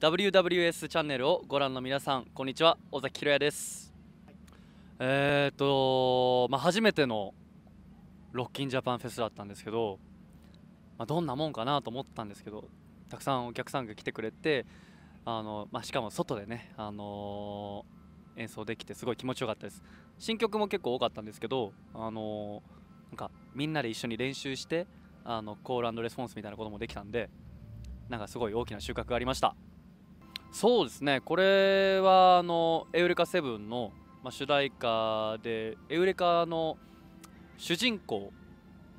WWS チャンネルをご覧の皆さんこんにちは尾崎裕也です、はい、えっ、ー、と、まあ、初めてのロッキンジャパンフェスだったんですけど、まあ、どんなもんかなと思ったんですけどたくさんお客さんが来てくれてあの、まあ、しかも外でね、あのー、演奏できてすごい気持ちよかったです新曲も結構多かったんですけど、あのー、なんかみんなで一緒に練習してあのコールレスポンスみたいなこともできたんでなんかすごい大きな収穫がありましたそうですねこれはあの「エウレカセブンの、まあ、主題歌で「エウレカ」の主人公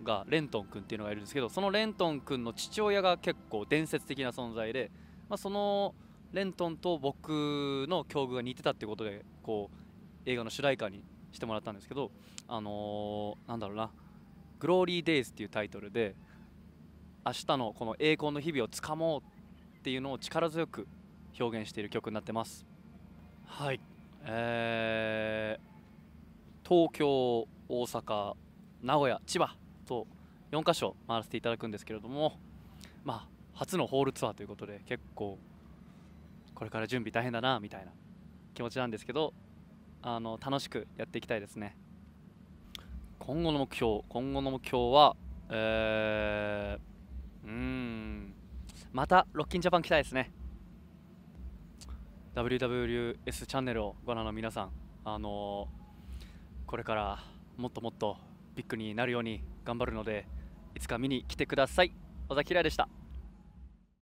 がレントン君っていうのがいるんですけどそのレントン君の父親が結構伝説的な存在で、まあ、そのレントンと僕の境遇が似てたってことでこう映画の主題歌にしてもらったんですけどあのー、なんだろうな「グローリー・デイズ」っていうタイトルで明日のこの栄光の日々をつかもうっていうのを力強く表現している曲になってますはいえー、東京大阪名古屋千葉と4カ所回らせていただくんですけれどもまあ初のホールツアーということで結構これから準備大変だなみたいな気持ちなんですけどあの楽しくやっていきたいですね今後の目標今後の目標はえー、うんまたロッキンジャパン来たいですね WWS チャンネルをご覧の皆さん、あのー、これからもっともっとビッグになるように頑張るのでいつか見に来てください。尾崎らでした。